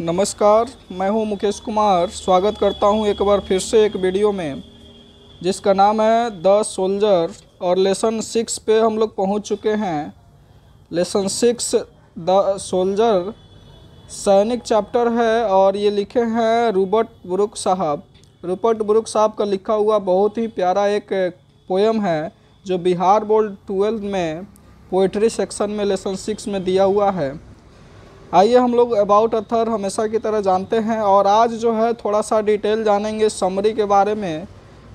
नमस्कार मैं हूं मुकेश कुमार स्वागत करता हूं एक बार फिर से एक वीडियो में जिसका नाम है द सोल्जर और लेसन सिक्स पे हम लोग पहुंच चुके हैं लेसन सिक्स द सोल्जर सैनिक चैप्टर है और ये लिखे हैं रूबर्ट ब्रुक साहब रूबर्ट ब्रुक साहब का लिखा हुआ बहुत ही प्यारा एक पोएम है जो बिहार बोर्ड ट्वेल्थ में पोइट्री सेक्शन में लेसन सिक्स में दिया हुआ है आइए हम लोग अबाउट अथर हमेशा की तरह जानते हैं और आज जो है थोड़ा सा डिटेल जानेंगे समरी के बारे में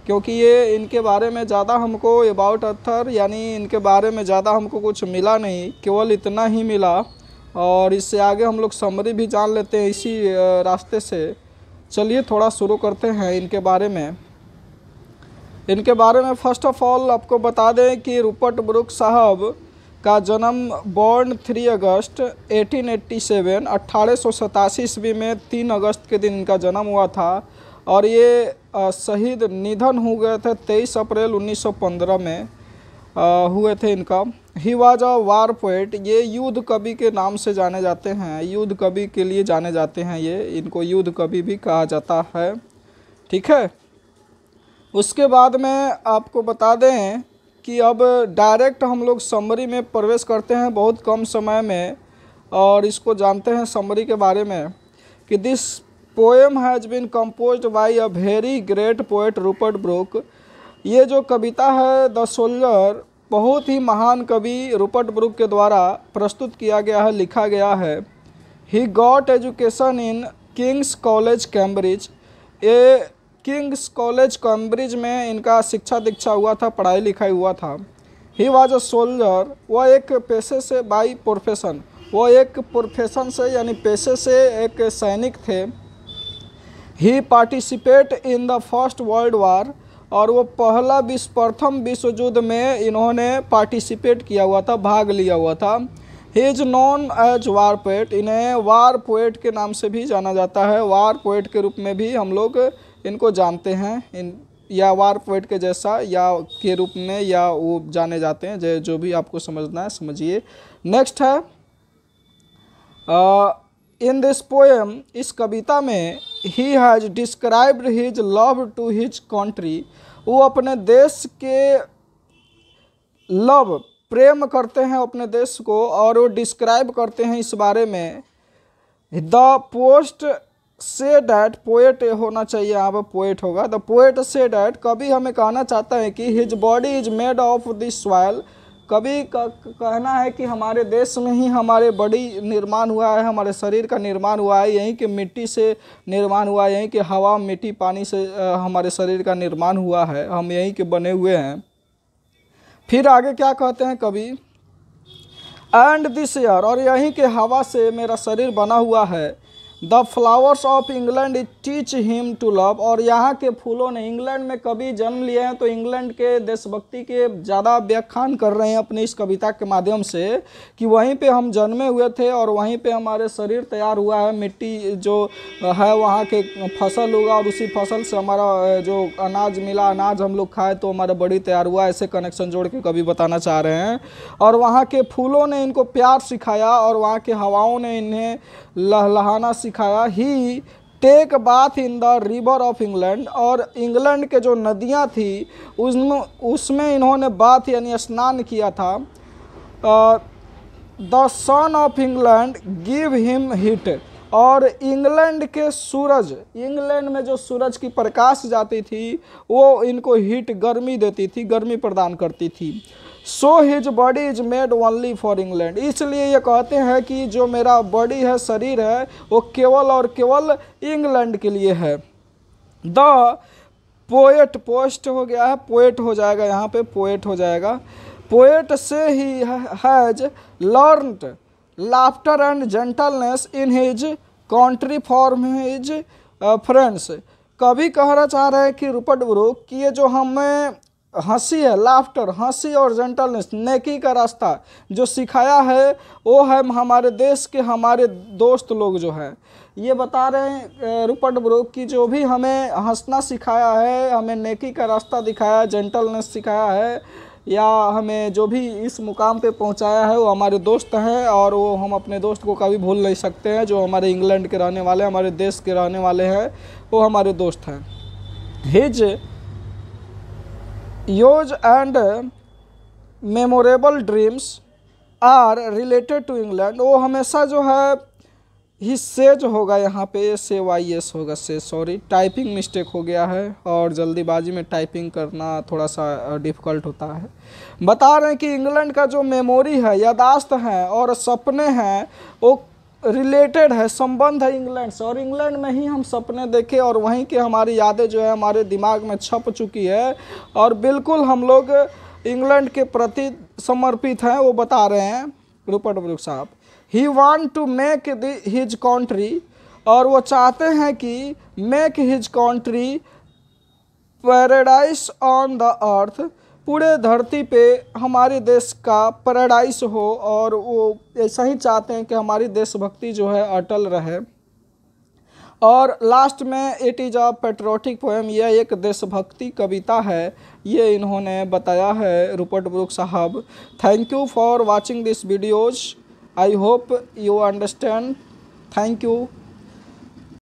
क्योंकि ये इनके बारे में ज़्यादा हमको अबाउट अथर यानी इनके बारे में ज़्यादा हमको कुछ मिला नहीं केवल इतना ही मिला और इससे आगे हम लोग समरी भी जान लेते हैं इसी रास्ते से चलिए थोड़ा शुरू करते हैं इनके बारे में इनके बारे में फ़र्स्ट ऑफ ऑल आपको बता दें कि रूपट ब्रुक साहब का जन्म बॉर्न 3 अगस्त 1887 अट्ठारह ईस्वी में 3 अगस्त के दिन इनका जन्म हुआ था और ये शहीद निधन हो गए थे 23 अप्रैल 1915 में आ, हुए थे इनका he was a war poet ये युद्ध कवि के नाम से जाने जाते हैं युद्ध कवि के लिए जाने जाते हैं ये इनको युद्ध कवि भी कहा जाता है ठीक है उसके बाद में आपको बता दें कि अब डायरेक्ट हम लोग समरी में प्रवेश करते हैं बहुत कम समय में और इसको जानते हैं समरी के बारे में कि this poem has been composed by a very great poet Rupert Brooke ये जो कविता है द सोल्जर बहुत ही महान कवि रूपर्ट ब्रुक के द्वारा प्रस्तुत किया गया है लिखा गया है he got education in King's College Cambridge ये किंग्स कॉलेज कैम्ब्रिज में इनका शिक्षा दीक्षा हुआ था पढ़ाई लिखाई हुआ था ही वॉज अ सोल्जर वह एक पेशे से बाई प्रोफेशन वो एक प्रोफेशन से यानी पेशे से एक सैनिक थे he participate in the First World War और वो पहला विश्व प्रथम विश्व युद्ध में इन्होंने पार्टिसिपेट किया हुआ था भाग लिया हुआ था he is known as war poet इन्हें वार पोएट के नाम से भी जाना जाता है वार पोएट के रूप में भी हम लोग इनको जानते हैं इन या वार वेट के जैसा या के रूप में या वो जाने जाते हैं जो जो भी आपको समझना है समझिए नेक्स्ट है इन दिस पोएम इस कविता में he has described his love to his country वो अपने देश के लव प्रेम करते हैं अपने देश को और वो डिस्क्राइब करते हैं इस बारे में the poet says that poet होना चाहिए यहाँ पर पोएट होगा द पोएट से डैट कभी हमें कहना चाहता है कि his body is made of this soil कभी कहना है कि हमारे देश में ही हमारे बॉडी निर्माण हुआ है हमारे शरीर का निर्माण हुआ है यहीं के मिट्टी से निर्माण हुआ है यहीं के हवा मिट्टी पानी से हमारे शरीर का निर्माण हुआ है हम यहीं के बने हुए हैं फिर आगे क्या कहते हैं कभी एंड दिस ईयर और यहीं के हवा से मेरा शरीर बना हुआ है the flowers of England teach him to love और यहाँ के फूलों ने इंग्लैंड में कभी जन्म लिए हैं तो इंग्लैंड के देशभक्ति के ज़्यादा व्याख्यान कर रहे हैं अपनी इस कविता के माध्यम से कि वहीं पे हम जन्मे हुए थे और वहीं पे हमारे शरीर तैयार हुआ है मिट्टी जो है वहाँ के फसल होगा और उसी फसल से हमारा जो अनाज मिला अनाज हम लोग खाए तो हमारा बड़ी तैयार हुआ ऐसे कनेक्शन जोड़ के कभी बताना चाह रहे हैं और वहाँ के फूलों ने इनको प्यार सिखाया और वहाँ के हवाओं ने इन्हें लहलहाना सिखाया he take bath in the river of England और इंग्लैंड के जो नदियाँ थी उसमें उसमें इन्होंने बाथ यानी स्नान किया था the sun of England give him heat और इंग्लैंड के सूरज इंग्लैंड में जो सूरज की प्रकाश जाती थी वो इनको हीट गर्मी देती थी गर्मी प्रदान करती थी so his body is made only for England इसलिए ये कहते हैं कि जो मेरा बॉडी है शरीर है वो केवल और केवल इंग्लैंड के लिए है द पोएट पोस्ट हो गया है पोएट हो जाएगा यहाँ पे पोएट हो जाएगा पोएट से he has learned laughter and gentleness in his country from his friends कभी कहना चाह रहे हैं कि रूपट गुरु कि ये जो हमें हंसी है लाफ्टर हंसी और जेंटलनेस नेकी का रास्ता जो सिखाया है वो है हमारे देश के हमारे दोस्त लोग जो हैं ये बता रहे हैं रूपट ब्रोक की जो भी हमें हंसना सिखाया है हमें नेकी का रास्ता दिखाया है जेंटलनेस सिखाया है या हमें जो भी इस मुकाम पे पहुंचाया है वो हमारे दोस्त हैं और वो हम अपने दोस्त को कभी भूल नहीं सकते हैं जो हमारे इंग्लैंड के रहने वाले हमारे देश के रहने वाले हैं वो हमारे दोस्त हैं his joys and memorable dreams are related to England वो हमेशा जो है ही सेज होगा यहाँ पे एस ए वाई एस होगा से सॉरी टाइपिंग मिस्टेक हो गया है और जल्दीबाजी में टाइपिंग करना थोड़ा सा डिफ़िकल्ट होता है बता रहे हैं कि इंग्लैंड का जो मेमोरी है यादाश्त हैं और सपने हैं वो रिलेटेड है संबंध है इंग्लैंड से और इंग्लैंड में ही हम सपने देखे और वहीं की हमारी यादें जो है हमारे दिमाग में छप चुकी है और बिल्कुल हम लोग इंग्लैंड के प्रति समर्पित हैं वो बता रहे हैं रूपट ब्रुक साहब he want to make his country और वो चाहते हैं कि make his country paradise on the earth पूरे धरती पे हमारे देश का पैराडाइस हो और वो ऐसा ही चाहते हैं कि हमारी देशभक्ति जो है अटल रहे और लास्ट में it is a patriotic poem यह एक देशभक्ति कविता है ये इन्होंने बताया है रूपट ब्रुक साहब thank you for watching this videos I hope you understand thank you